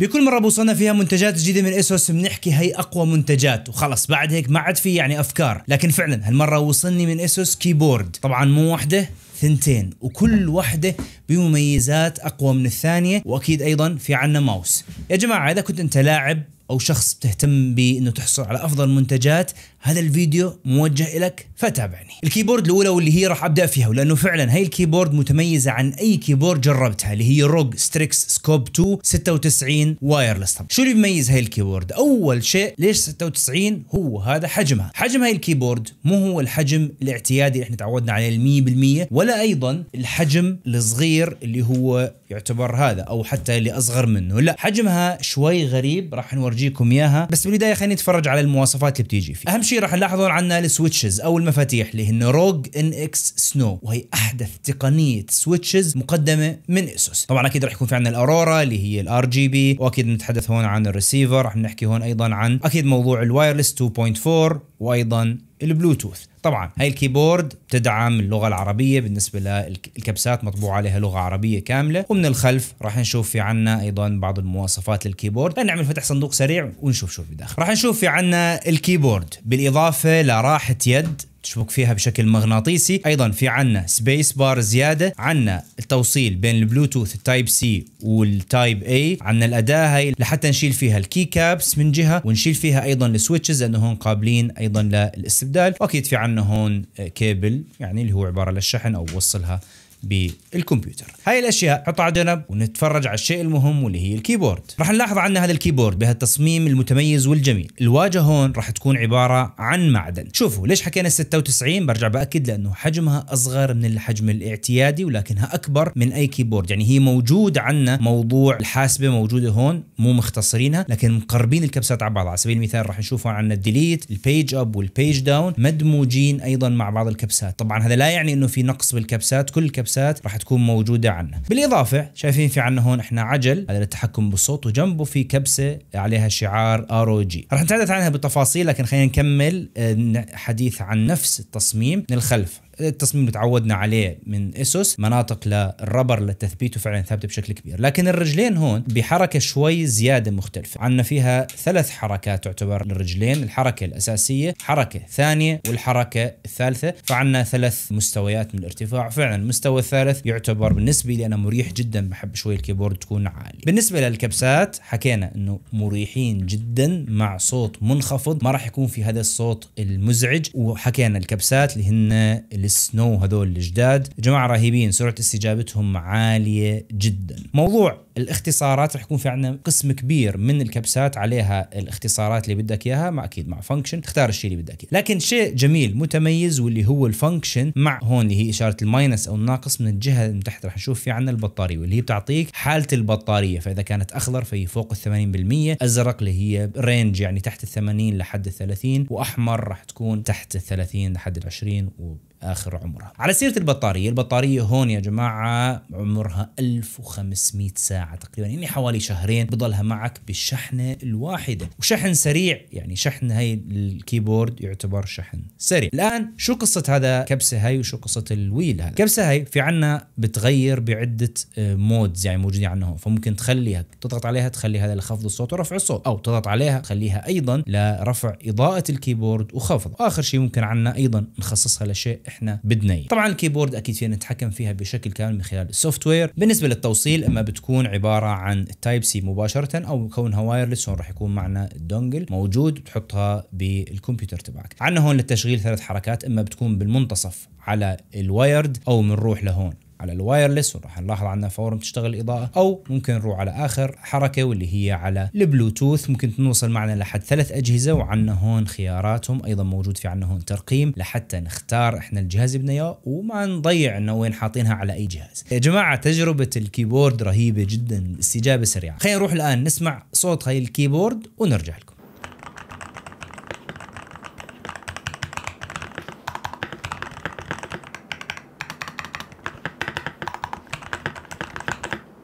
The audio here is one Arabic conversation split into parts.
بكل مره بوصلنا فيها منتجات جديده من اسوس بنحكي هي اقوى منتجات وخلص بعد هيك ما عاد في يعني افكار لكن فعلا هالمره وصلني من اسوس كيبورد طبعا مو وحده ثنتين وكل واحدة بمميزات أقوى من الثانية وأكيد أيضا في عنا ماوس يا جماعة إذا كنت أنت لاعب او شخص بتهتم بانه تحصل على افضل منتجات هذا الفيديو موجه لك فتابعني الكيبورد الاولى واللي هي راح ابدا فيها ولأنه فعلا هي الكيبورد متميزه عن اي كيبورد جربتها اللي هي روج ستريكس سكوب 2 96 وايرلس طب شو اللي بيميز هاي الكيبورد اول شيء ليش 96 هو هذا حجمها حجم هاي الكيبورد مو هو الحجم الاعتيادي اللي احنا تعودنا عليه 100% ولا ولا ايضا الحجم الصغير اللي هو يعتبر هذا او حتى اللي اصغر منه لا حجمها شوي غريب راح نورجيكم اياها بس بالبدايه خلينا نتفرج على المواصفات اللي بتيجي فيه اهم شيء راح نلاحظون عنا السويتشز او المفاتيح اللي هن روج ان اكس سنو وهي احدث تقنيه سويتشز مقدمه من اسوس طبعا اكيد راح يكون في عندنا الارورا اللي هي الار جي بي واكيد نتحدث هون عن الريسيفر راح نحكي هون ايضا عن اكيد موضوع الوايرلس 2.4 وايضا البلوتوث طبعا هاي الكيبورد تدعم اللغه العربيه بالنسبه للكبسات مطبوع عليها لغه عربيه كامله ومن الخلف راح نشوف في عنا ايضا بعض المواصفات للكيبورد نعمل فتح صندوق سريع ونشوف شو في داخل راح نشوف في عنا الكيبورد بالاضافه لراحه يد تشبك فيها بشكل مغناطيسي ايضا في عنا سبيس بار زياده عنا التوصيل بين البلوتوث التايب سي والتايب اي عنا الاداه هاي لحتى نشيل فيها الكي كابس من جهه ونشيل فيها ايضا السويتشز لانه هون قابلين ايضا للاستبدال واكيد في عنا هون كيبل يعني اللي هو عباره للشحن او وصلها بالكمبيوتر هاي الاشياء حطها على جنب ونتفرج على الشيء المهم واللي هي الكيبورد راح نلاحظ عندنا هذا الكيبورد بهالتصميم المتميز والجميل الواجهه هون راح تكون عباره عن معدن شوفوا ليش حكينا 96 برجع باكد لانه حجمها اصغر من الحجم الاعتيادي ولكنها اكبر من اي كيبورد يعني هي موجود عندنا موضوع الحاسبه موجوده هون مو مختصرينها لكن مقربين الكبسات على بعض على سبيل المثال راح نشوفها عندنا الديليت البيج اب والبيج داون مدموجين ايضا مع بعض الكبسات طبعا هذا لا يعني انه في نقص بالكبسات كل الكبسات الكبسات راح تكون موجوده عنه بالاضافه شايفين في عنا هون احنا عجل هذا التحكم بالصوت وجنبه في كبسه عليها شعار ار جي راح نتحدث عنها بالتفاصيل لكن خلينا نكمل آه، حديث عن نفس التصميم من الخلف التصميم اللي تعودنا عليه من اسوس مناطق للربر لتثبيته فعلا ثابته بشكل كبير لكن الرجلين هون بحركه شوي زياده مختلفه عندنا فيها ثلاث حركات تعتبر للرجلين الحركه الاساسيه حركه ثانيه والحركه الثالثه فعندنا ثلاث مستويات من الارتفاع فعلا المستوى الثالث يعتبر بالنسبه لي انا مريح جدا بحب شوي الكيبورد تكون عالي بالنسبه للكبسات حكينا انه مريحين جدا مع صوت منخفض ما راح يكون في هذا الصوت المزعج وحكينا الكبسات اللي هن اللي السنو هذول الجداد جماعة رهيبين سرعة استجابتهم عالية جدا موضوع الاختصارات رح يكون في عندنا قسم كبير من الكبسات عليها الاختصارات اللي بدك اياها مع اكيد مع فانكشن تختار الشيء اللي بدك اياه لكن شيء جميل متميز واللي هو الفانكشن مع هون اللي هي اشاره الماينس او الناقص من الجهه اللي تحت رح نشوف في عندنا البطاريه واللي هي بتعطيك حاله البطاريه فاذا كانت اخضر فهي فوق ال 80% ازرق اللي هي رينج يعني تحت ال 80 لحد ال 30 واحمر رح تكون تحت ال 30 لحد ال 20 و آخر عمرها على سيرة البطارية البطارية هون يا جماعة عمرها 1500 ساعة تقريبا يعني حوالي شهرين بضلها معك بالشحنة الواحدة وشحن سريع يعني شحن هاي الكيبورد يعتبر شحن سريع الآن شو قصة هذا كبسة هاي وشو قصة الويل هذا الكبسة هاي في عنا بتغير بعدة مودز آه، يعني موجوده عندنا هون فممكن تخليها تضغط عليها تخلي هذا لخفض الصوت ورفع الصوت أو تضغط عليها تخليها أيضا لرفع إضاءة الكيبورد وخفض آخر شيء ممكن عنا أيضا نخصصها لشيء احنا بدنا اياه طبعا الكيبورد اكيد فينا نتحكم فيها بشكل كامل من خلال السوفت وير بالنسبه للتوصيل اما بتكون عباره عن تايب سي مباشره او كونها وايرلس هون راح يكون معنا الدونجل موجود بتحطها بالكمبيوتر تبعك عندنا هون للتشغيل ثلاث حركات اما بتكون بالمنتصف على الوايرد او بنروح لهون على الوايرلس وراح نلاحظ عندنا فورا تشتغل الاضاءه او ممكن نروح على اخر حركه واللي هي على البلوتوث ممكن نوصل معنا لحد ثلاث اجهزه وعندنا هون خياراتهم ايضا موجود في عندنا هون ترقيم لحتى نختار احنا الجهاز اللي بدنا اياه وما نضيع انه وين حاطينها على اي جهاز يا جماعه تجربه الكيبورد رهيبه جدا استجابه سريعه خلينا نروح الان نسمع صوت هاي الكيبورد ونرجع لكم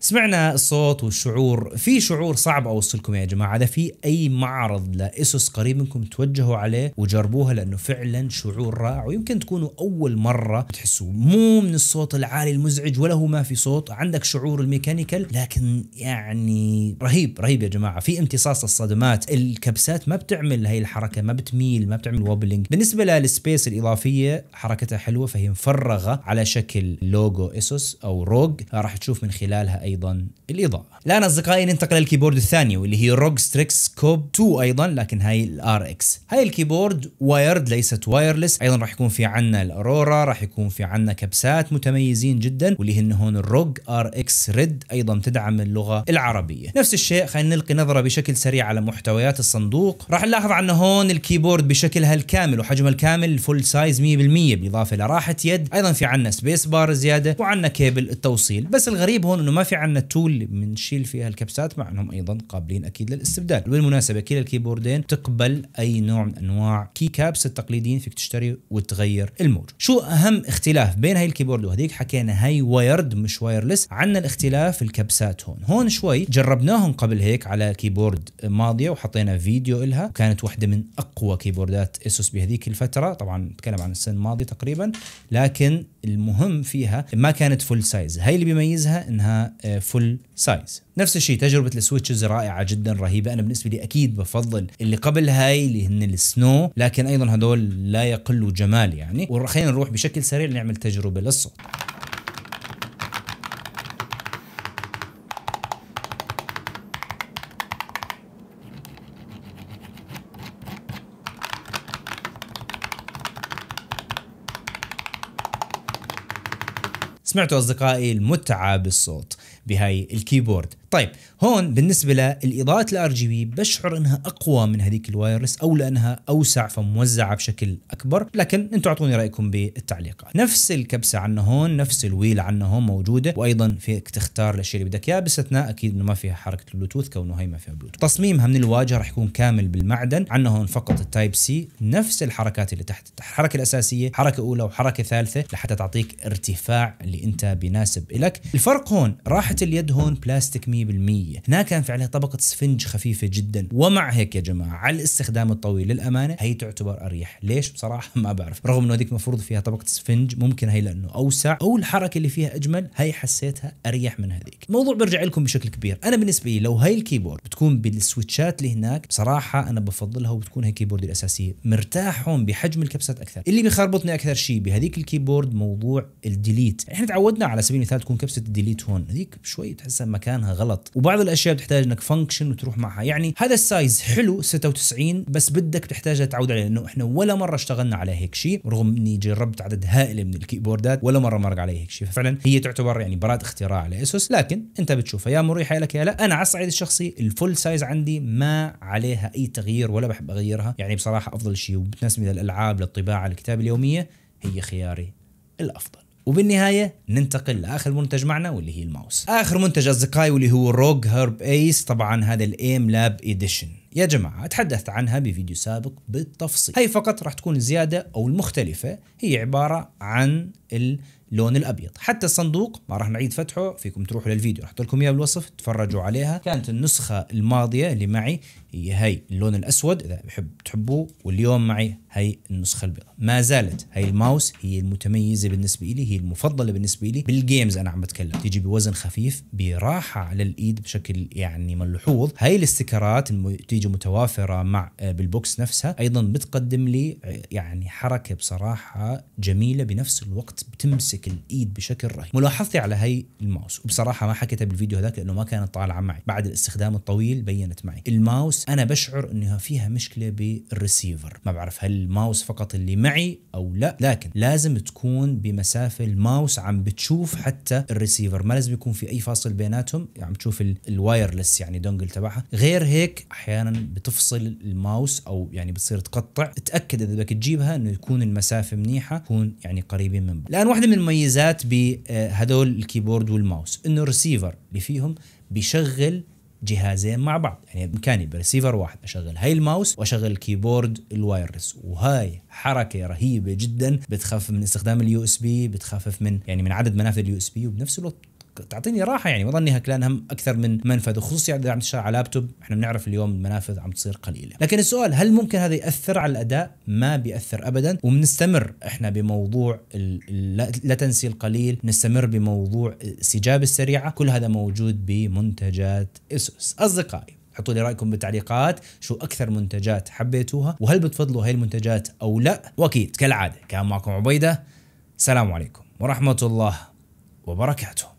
سمعنا الصوت والشعور في شعور صعب اوصلكم يا جماعه اذا في اي معرض لاسس قريب منكم توجهوا عليه وجربوها لانه فعلا شعور رائع ويمكن تكونوا اول مره تحسوا مو من الصوت العالي المزعج ولا هو ما في صوت عندك شعور الميكانيكال لكن يعني رهيب رهيب يا جماعه في امتصاص الصدمات الكبسات ما بتعمل هي الحركه ما بتميل ما بتعمل وبلينج بالنسبه للسبيس الاضافيه حركتها حلوه فهي مفرغه على شكل لوجو اسوس او روج راح تشوف من خلالها اي ايضا الاضاءه الان اصدقائي ننتقل للكيبورد الثاني واللي هي روج ستريكس كوب 2 ايضا لكن هاي الار اكس هاي الكيبورد وايرد ليست وايرلس ايضا راح يكون في عندنا الارورا راح يكون في عندنا كبسات متميزين جدا واللي هن هون الروج ار اكس ريد ايضا تدعم اللغه العربيه نفس الشيء خلينا نلقي نظره بشكل سريع على محتويات الصندوق راح نلاحظ عندنا هون الكيبورد بشكلها الكامل وحجمها الكامل فول سايز 100% بالاضافه لراحه يد ايضا في عندنا سبيس بار زياده وعندنا كيبل التوصيل بس الغريب هون انه ما في عندنا تول بنشيل فيها الكبسات مع انهم ايضا قابلين اكيد للاستبدال بالمناسبه كلا الكيبوردين تقبل اي نوع من انواع كي كابس التقليديين فيك تشتري وتغير الموج شو اهم اختلاف بين هاي الكيبورد وهذيك حكينا هاي وايرد مش وايرلس عندنا الاختلاف الكبسات هون هون شوي جربناهم قبل هيك على كيبورد ماضيه وحطينا فيديو لها كانت واحده من اقوى كيبوردات اسوس بهذيك الفتره طبعا نتكلم عن السنه الماضيه تقريبا لكن المهم فيها ما كانت فول سايز هاي اللي بيميزها انها آه، فول سايز نفس الشيء تجربه السويتشز رائعه جدا رهيبه انا بالنسبه لي اكيد بفضل اللي قبل هاي اللي هن السنو لكن ايضا هدول لا يقلوا جمال يعني وخلينا نروح بشكل سريع نعمل تجربه للصوت سمعتوا أصدقائي المتعة بالصوت بهاي الكيبورد طيب هون بالنسبه للاضاءه الار جي بي بشعر انها اقوى من هذيك الوايرلس او لانها اوسع فموزعه بشكل اكبر لكن انتم اعطوني رايكم بالتعليقات نفس الكبسه عندنا هون نفس الويل عندنا هون موجوده وايضا فيك تختار الاشياء اللي بدك اياها باستثناء اكيد انه ما فيها حركه البلوتوث كونه هي ما فيها بلوتوث تصميمها من الواجهه رح يكون كامل بالمعدن عندنا هون فقط التايب سي نفس الحركات اللي تحت الحركه الاساسيه حركه اولى وحركه ثالثه لحتى تعطيك ارتفاع اللي انت بيناسب لك الفرق هون راحه اليد هون بلاستيك 100% هنا في عليها طبقة سفنج خفيفة جدا ومع هيك يا جماعة على الاستخدام الطويل للأمانة هي تعتبر أريح ليش بصراحة ما بعرف رغم أنه هذيك المفروض فيها طبقة سفنج ممكن هي لأنه أوسع أو الحركة اللي فيها أجمل هي حسيتها أريح من هذيك الموضوع برجع لكم بشكل كبير أنا بالنسبة لي لو هي الكيبورد بتكون بالسويتشات اللي هناك بصراحة أنا بفضلها وبتكون هي كيبوردي الأساسية مرتاح هون بحجم الكبسات أكثر اللي بيخربطني أكثر شيء بهذيك الكيبورد موضوع الديليت احنا تعودنا على سبيل المثال تكون كبسة الديليت هون هذيك شوي تحسها مكانها غلط غلط وبعض الاشياء بتحتاج انك فانكشن وتروح معها يعني هذا السايز حلو 96 بس بدك تحتاجها تعود عليه لانه احنا ولا مره اشتغلنا على هيك شيء رغم اني جربت عدد هائل من الكيبوردات ولا مره مرق علي هيك شيء ففعلا هي تعتبر يعني براءه اختراع لاسوس لكن انت بتشوفها يا مريحه لك يا لا انا على الصعيد الشخصي الفول سايز عندي ما عليها اي تغيير ولا بحب اغيرها يعني بصراحه افضل شيء وبتناسبني للالعاب للطباعه للكتابه اليوميه هي خياري الافضل وبالنهايه ننتقل لاخر منتج معنا واللي هي الماوس اخر منتج اصدقائي واللي هو روج هرب ايس طبعا هذا الايم لاب اديشن يا جماعة تحدثت عنها بفيديو سابق بالتفصيل هي فقط راح تكون الزيادة أو المختلفة هي عبارة عن لون الابيض حتى الصندوق ما راح نعيد فتحه فيكم تروحوا للفيديو احط لكم اياه بالوصف تفرجوا عليها كانت النسخه الماضيه اللي معي هي هي اللون الاسود اذا بحب تحبوه واليوم معي هي النسخه البيضاء ما زالت هي الماوس هي المتميزه بالنسبه لي هي المفضله بالنسبه لي بالجيمز انا عم بتكلم تيجي بوزن خفيف براحه على الايد بشكل يعني ملحوظ هي الاستيكرات تيجي متوافره مع آه، بالبوكس نفسها ايضا بتقدم لي آه، يعني حركه بصراحه جميله بنفس الوقت بتمسك بشكل الايد بشكل رهيب ملاحظتي على هي الماوس وبصراحه ما حكيتها بالفيديو هذاك لانه ما كانت طالعه معي بعد الاستخدام الطويل بينت معي الماوس انا بشعر انها فيها مشكله بالريسيفر ما بعرف هل الماوس فقط اللي معي او لا لكن لازم تكون بمسافه الماوس عم بتشوف حتى الريسيفر ما لازم يكون في اي فاصل بيناتهم عم يعني تشوف الوايرلس يعني دونجل تبعها غير هيك احيانا بتفصل الماوس او يعني بتصير تقطع تاكد اذا بدك تجيبها انه يكون المسافه منيحه تكون يعني قريبين من بعض الان واحده من المميزات بهدول آه، الكيبورد والماوس انه الريسيفر اللي فيهم بيشغل جهازين مع بعض يعني بامكاني بريسيفر واحد اشغل هاي الماوس واشغل الكيبورد الوايرلس وهاي حركه رهيبه جدا بتخفف من استخدام اليو اس بي بتخفف من يعني من عدد منافذ اليو اس بي وبنفس الوقت تعطيني راحه يعني واظني هم اكثر من منفذ وخصوصي اذا عم تشتغل على لابتوب احنا بنعرف اليوم المنافذ عم تصير قليله لكن السؤال هل ممكن هذا ياثر على الاداء ما بياثر ابدا وبنستمر احنا بموضوع لا تنسي القليل نستمر بموضوع السجاب السريعه كل هذا موجود بمنتجات اسوس اصدقائي حطوا لي رايكم بالتعليقات شو اكثر منتجات حبيتوها وهل بتفضلوا هاي المنتجات او لا واكيد كالعاده كان معكم عبيده سلام عليكم ورحمه الله وبركاته